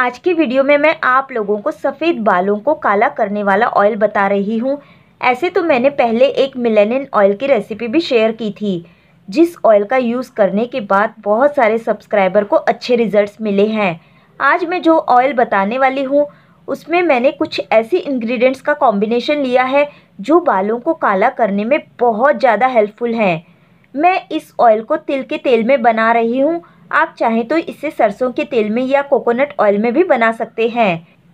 आज की वीडियो में मैं आप लोगों को सफ़ेद बालों को काला करने वाला ऑयल बता रही हूँ ऐसे तो मैंने पहले एक मिलेनियन ऑयल की रेसिपी भी शेयर की थी जिस ऑयल का यूज़ करने के बाद बहुत सारे सब्सक्राइबर को अच्छे रिजल्ट्स मिले हैं आज मैं जो ऑयल बताने वाली हूँ उसमें मैंने कुछ ऐसी इंग्रेडिएंट्स का कॉम्बिनेशन लिया है जो बालों को काला करने में बहुत ज़्यादा हेल्पफुल हैं मैं इस ऑयल को तिल के तेल में बना रही हूँ आप चाहें तो इसे सरसों के तेल में या कोकोनट ऑयल में भी बना सकते हैं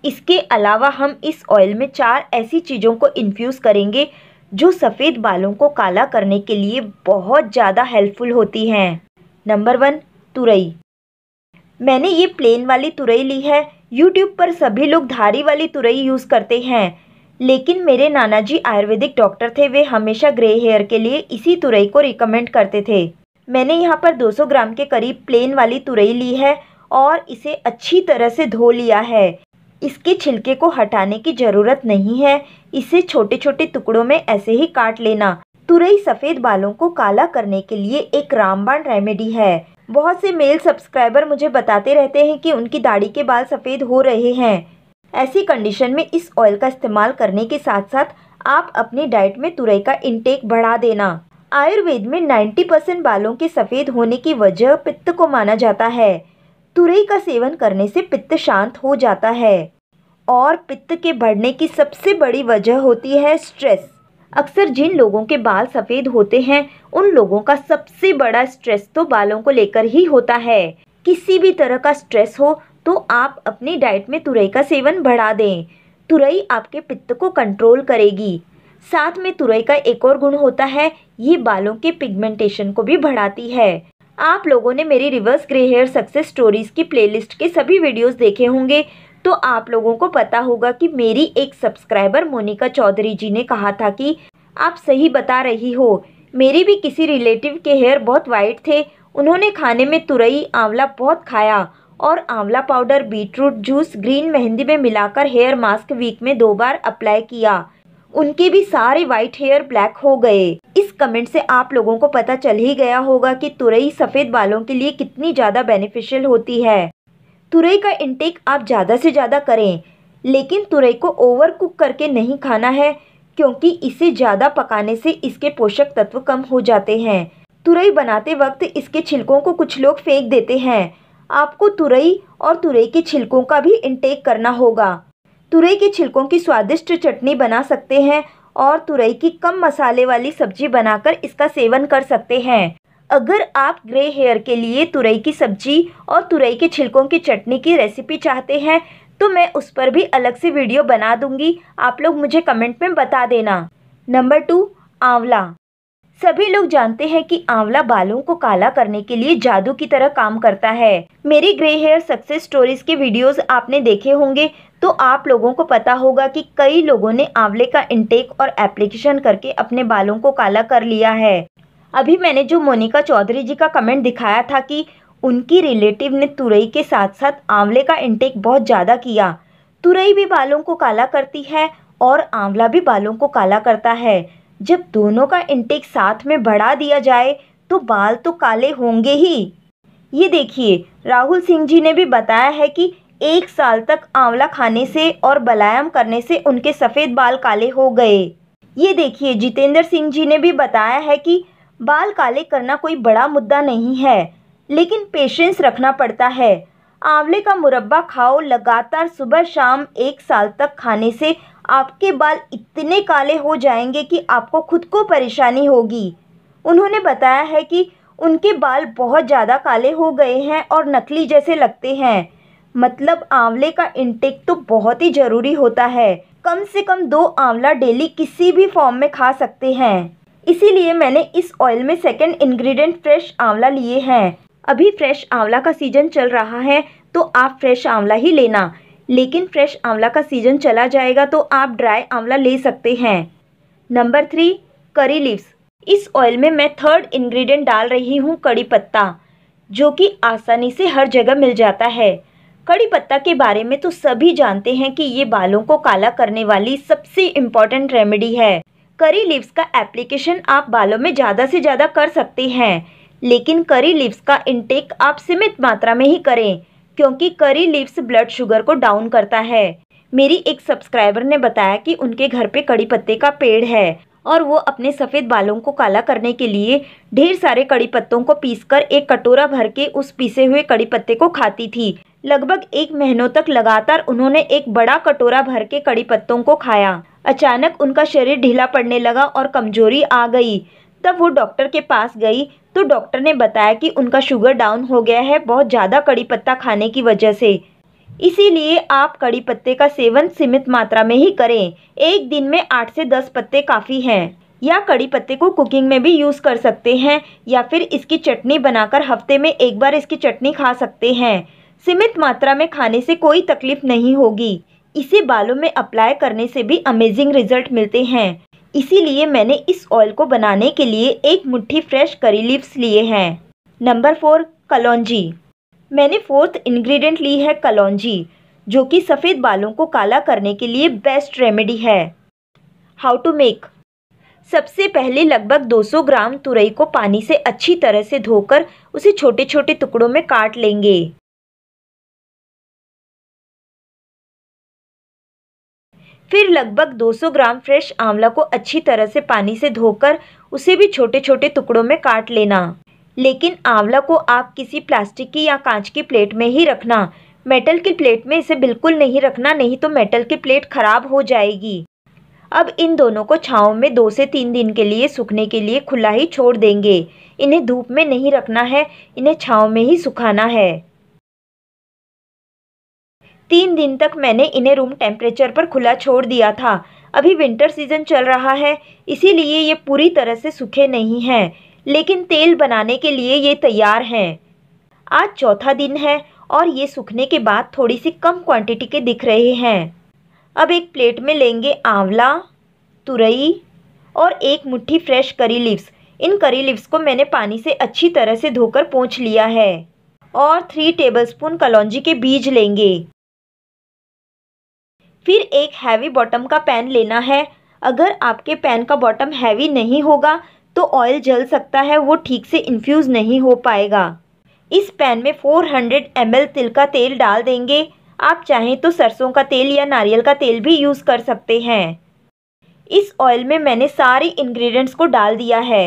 इसके अलावा हम इस ऑयल में चार ऐसी चीज़ों को इन्फ्यूज़ करेंगे जो सफ़ेद बालों को काला करने के लिए बहुत ज़्यादा हेल्पफुल होती हैं नंबर वन तुरई मैंने ये प्लेन वाली तुरई ली है यूट्यूब पर सभी लोग धारी वाली तुरई यूज़ करते हैं लेकिन मेरे नाना जी आयुर्वेदिक डॉक्टर थे वे हमेशा ग्रे हेयर के लिए इसी तुरई को रिकमेंड करते थे मैंने यहाँ पर 200 ग्राम के करीब प्लेन वाली तुरई ली है और इसे अच्छी तरह से धो लिया है इसके छिलके को हटाने की ज़रूरत नहीं है इसे छोटे छोटे टुकड़ों में ऐसे ही काट लेना तुरई सफ़ेद बालों को काला करने के लिए एक रामबाण रेमेडी है बहुत से मेल सब्सक्राइबर मुझे बताते रहते हैं कि उनकी दाढ़ी के बाल सफ़ेद हो रहे हैं ऐसी कंडीशन में इस ऑयल का इस्तेमाल करने के साथ साथ आप अपनी डाइट में तुरई का इनटेक बढ़ा देना आयुर्वेद में 90 परसेंट बालों के सफ़ेद होने की वजह पित्त को माना जाता है तुरई का सेवन करने से पित्त शांत हो जाता है और पित्त के बढ़ने की सबसे बड़ी वजह होती है स्ट्रेस अक्सर जिन लोगों के बाल सफ़ेद होते हैं उन लोगों का सबसे बड़ा स्ट्रेस तो बालों को लेकर ही होता है किसी भी तरह का स्ट्रेस हो तो आप अपनी डाइट में तुरई का सेवन बढ़ा दें तुरई आपके पित्त को कंट्रोल करेगी साथ में तुरई का एक और गुण होता है ये बालों के पिगमेंटेशन को भी बढ़ाती है आप लोगों ने मेरी reverse grey hair success stories की प्लेलिस्ट के सभी वीडियोस देखे होंगे तो आप लोगों को पता होगा कि मेरी एक सब्सक्राइबर मोनिका चौधरी जी ने कहा था कि आप सही बता रही हो मेरे भी किसी रिलेटिव के हेयर बहुत वाइट थे उन्होंने खाने में तुरई आंवला बहुत खाया और आंवला पाउडर बीटरूट जूस ग्रीन मेहंदी में मिलाकर हेयर मास्क वीक में दो बार अप्लाई किया उनके भी सारे व्हाइट हेयर ब्लैक हो गए इस कमेंट से आप लोगों को पता चल ही गया होगा कि तुरई सफ़ेद बालों के लिए कितनी ज़्यादा बेनिफिशियल होती है तुरई का इंटेक आप ज़्यादा से ज़्यादा करें लेकिन तुरई को ओवर कुक करके नहीं खाना है क्योंकि इसे ज़्यादा पकाने से इसके पोषक तत्व कम हो जाते हैं तुरई बनाते वक्त इसके छिलकों को कुछ लोग फेंक देते हैं आपको तुरई और तुरई के छिलकों का भी इंटेक करना होगा तुरई के छिलकों की स्वादिष्ट चटनी बना सकते हैं और तुरई की कम मसाले वाली सब्जी बनाकर इसका सेवन कर सकते हैं अगर आप ग्रे हेयर के लिए तुरई की सब्जी और तुरई के छिलकों की चटनी की रेसिपी चाहते हैं तो मैं उस पर भी अलग से वीडियो बना दूंगी आप लोग मुझे कमेंट में बता देना नंबर टू आंवला सभी लोग जानते हैं कि आंवला बालों को काला करने के लिए जादू की तरह काम करता है मेरी ग्रे हेयर सक्सेस स्टोरीज के वीडियोस आपने देखे होंगे तो आप लोगों को पता होगा कि कई लोगों ने आंवले का इंटेक और एप्लीकेशन करके अपने बालों को काला कर लिया है अभी मैंने जो मोनिका चौधरी जी का कमेंट दिखाया था कि उनकी रिलेटिव ने तुरई के साथ साथ आंवले का इंटेक बहुत ज़्यादा किया तुरई भी बालों को काला करती है और आंवला भी बालों को काला करता है जब दोनों का इंटेक साथ में बढ़ा दिया जाए तो बाल तो काले होंगे ही ये देखिए राहुल सिंह जी ने भी बताया है कि एक साल तक आंवला खाने से और बलायम करने से उनके सफ़ेद बाल काले हो गए ये देखिए जितेंद्र सिंह जी ने भी बताया है कि बाल काले करना कोई बड़ा मुद्दा नहीं है लेकिन पेशेंस रखना पड़ता है आंवले का मुरब्बा खाओ लगातार सुबह शाम एक साल तक खाने से आपके बाल इतने काले हो जाएंगे कि आपको खुद को परेशानी होगी उन्होंने बताया है कि उनके बाल बहुत ज़्यादा काले हो गए हैं और नकली जैसे लगते हैं मतलब आंवले का इंटेक तो बहुत ही ज़रूरी होता है कम से कम दो आंवला डेली किसी भी फॉर्म में खा सकते हैं इसीलिए मैंने इस ऑयल में सेकेंड इंग्रेडिएंट फ्रेश आंवला लिए हैं अभी फ्रेश आंवला का सीज़न चल रहा है तो आप फ्रेश आंवला ही लेना लेकिन फ्रेश आंवला का सीज़न चला जाएगा तो आप ड्राई आंवला ले सकते हैं नंबर थ्री करी लिव्स इस ऑयल में मैं थर्ड इंग्रेडिएंट डाल रही हूँ कड़ी पत्ता जो कि आसानी से हर जगह मिल जाता है कड़ी पत्ता के बारे में तो सभी जानते हैं कि ये बालों को काला करने वाली सबसे इम्पोर्टेंट रेमेडी है करी लिप्स का एप्लीकेशन आप बालों में ज़्यादा से ज़्यादा कर सकते हैं लेकिन करी लिप्स का इंटेक आप सीमित मात्रा में ही करें क्योंकि करी लिप्स ब्लड शुगर को डाउन करता है मेरी एक सब्सक्राइबर ने बताया कि उनके घर पे कड़ी पत्ते का पेड़ है और वो अपने सफ़ेद बालों को काला करने के लिए ढेर सारे कड़ी पत्तों को पीसकर एक कटोरा भर के उस पीसे हुए कड़ी पत्ते को खाती थी लगभग एक महीनों तक लगातार उन्होंने एक बड़ा कटोरा भर के कड़ी पत्तों को खाया अचानक उनका शरीर ढीला पड़ने लगा और कमजोरी आ गई तब वो डॉक्टर के पास गई तो डॉक्टर ने बताया कि उनका शुगर डाउन हो गया है बहुत ज़्यादा कड़ी पत्ता खाने की वजह से इसीलिए आप कड़ी पत्ते का सेवन सीमित मात्रा में ही करें एक दिन में आठ से दस पत्ते काफ़ी हैं या कड़ी पत्ते को कुकिंग में भी यूज़ कर सकते हैं या फिर इसकी चटनी बनाकर हफ्ते में एक बार इसकी चटनी खा सकते हैं सीमित मात्रा में खाने से कोई तकलीफ नहीं होगी इसे बालों में अप्लाई करने से भी अमेजिंग रिजल्ट मिलते हैं इसीलिए मैंने इस ऑयल को बनाने के लिए एक मुट्ठी फ्रेश करी लिप्स लिए हैं नंबर फोर कलौजी मैंने फोर्थ इंग्रेडिएंट ली है कलौजी जो कि सफ़ेद बालों को काला करने के लिए बेस्ट रेमेडी है हाउ टू मेक सबसे पहले लगभग 200 ग्राम तुरई को पानी से अच्छी तरह से धोकर उसे छोटे छोटे टुकड़ों में काट लेंगे फिर लगभग 200 ग्राम फ्रेश आंवला को अच्छी तरह से पानी से धोकर उसे भी छोटे छोटे टुकड़ों में काट लेना लेकिन आंवला को आप किसी प्लास्टिक की या कांच की प्लेट में ही रखना मेटल की प्लेट में इसे बिल्कुल नहीं रखना नहीं तो मेटल की प्लेट खराब हो जाएगी अब इन दोनों को छाँव में दो से तीन दिन के लिए सूखने के लिए खुला ही छोड़ देंगे इन्हें धूप में नहीं रखना है इन्हें छाँव में ही सुखाना है तीन दिन तक मैंने इन्हें रूम टेम्परेचर पर खुला छोड़ दिया था अभी विंटर सीज़न चल रहा है इसीलिए ये पूरी तरह से सूखे नहीं हैं लेकिन तेल बनाने के लिए ये तैयार हैं आज चौथा दिन है और ये सूखने के बाद थोड़ी सी कम क्वांटिटी के दिख रहे हैं अब एक प्लेट में लेंगे आंवला तुरई और एक मुट्ठी फ्रेश करी लिप्स इन करी लिप्स को मैंने पानी से अच्छी तरह से धोकर पोंछ लिया है और थ्री टेबलस्पून कलौजी के बीज लेंगे फिर एक हैवी बॉटम का पैन लेना है अगर आपके पैन का बॉटम हैवी नहीं होगा तो ऑयल जल सकता है वो ठीक से इन्फ्यूज़ नहीं हो पाएगा इस पैन में 400 हंड्रेड तिल का तेल डाल देंगे आप चाहें तो सरसों का तेल या नारियल का तेल भी यूज़ कर सकते हैं इस ऑयल में मैंने सारे इंग्रेडिएंट्स को डाल दिया है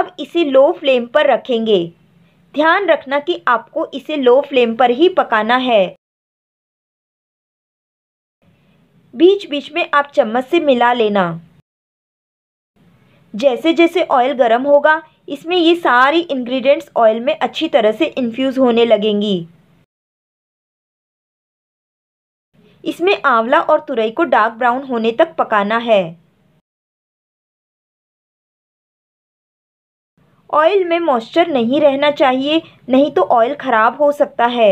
अब इसे लो फ्लेम पर रखेंगे ध्यान रखना कि आपको इसे लो फ्लेम पर ही पकाना है बीच बीच में आप चम्मच से मिला लेना जैसे जैसे ऑयल गर्म होगा इसमें ये सारी इंग्रेडिएंट्स ऑयल में अच्छी तरह से इन्फ्यूज़ होने लगेंगी इसमें आंवला और तुरई को डार्क ब्राउन होने तक पकाना है ऑयल में मॉइस्चर नहीं रहना चाहिए नहीं तो ऑयल ख़राब हो सकता है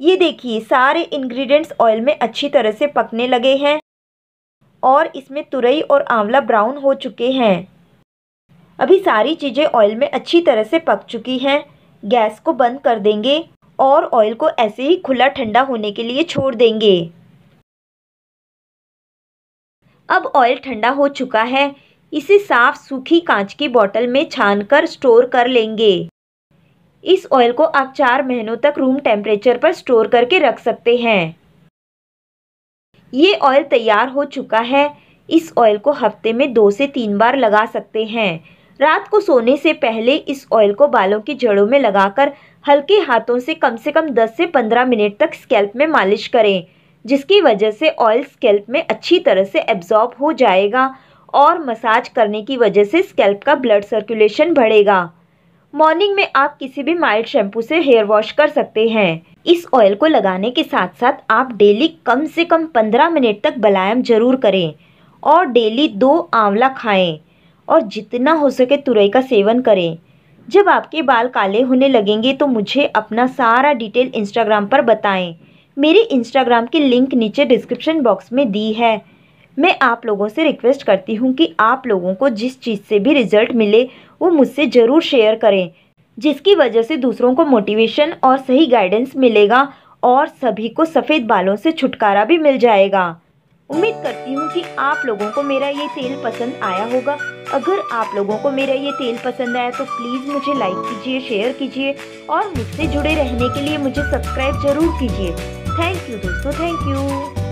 ये देखिए सारे इंग्रेडिएंट्स ऑयल में अच्छी तरह से पकने लगे हैं और इसमें तुरई और आंवला ब्राउन हो चुके हैं अभी सारी चीज़ें ऑयल में अच्छी तरह से पक चुकी हैं गैस को बंद कर देंगे और ऑयल को ऐसे ही खुला ठंडा होने के लिए छोड़ देंगे अब ऑयल ठंडा हो चुका है इसे साफ सूखी कांच की बोतल में छानकर स्टोर कर लेंगे इस ऑयल को आप चार महीनों तक रूम टेम्परेचर पर स्टोर करके रख सकते हैं ये ऑयल तैयार हो चुका है इस ऑयल को हफ्ते में दो से तीन बार लगा सकते हैं रात को सोने से पहले इस ऑयल को बालों की जड़ों में लगाकर हल्के हाथों से कम से कम 10 से 15 मिनट तक स्कैल्प में मालिश करें जिसकी वजह से ऑयल स्कैल्प में अच्छी तरह से एब्जॉर्ब हो जाएगा और मसाज करने की वजह से स्कैल्प का ब्लड सर्कुलेशन बढ़ेगा मॉर्निंग में आप किसी भी माइल्ड शैम्पू से हेयर वॉश कर सकते हैं इस ऑयल को लगाने के साथ साथ आप डेली कम से कम पंद्रह मिनट तक बलायम जरूर करें और डेली दो आंवला खाएं और जितना हो सके तुरई का सेवन करें जब आपके बाल काले होने लगेंगे तो मुझे अपना सारा डिटेल इंस्टाग्राम पर बताएं मेरी इंस्टाग्राम की लिंक नीचे डिस्क्रिप्शन बॉक्स में दी है मैं आप लोगों से रिक्वेस्ट करती हूँ कि आप लोगों को जिस चीज़ से भी रिज़ल्ट मिले वो मुझसे ज़रूर शेयर करें जिसकी वजह से दूसरों को मोटिवेशन और सही गाइडेंस मिलेगा और सभी को सफ़ेद बालों से छुटकारा भी मिल जाएगा उम्मीद करती हूँ कि आप लोगों को मेरा ये तेल पसंद आया होगा अगर आप लोगों को मेरा ये तेल पसंद आया तो प्लीज़ मुझे लाइक कीजिए शेयर कीजिए और मुझसे जुड़े रहने के लिए मुझे सब्सक्राइब ज़रूर कीजिए Thank you दोस्तों थैंक यू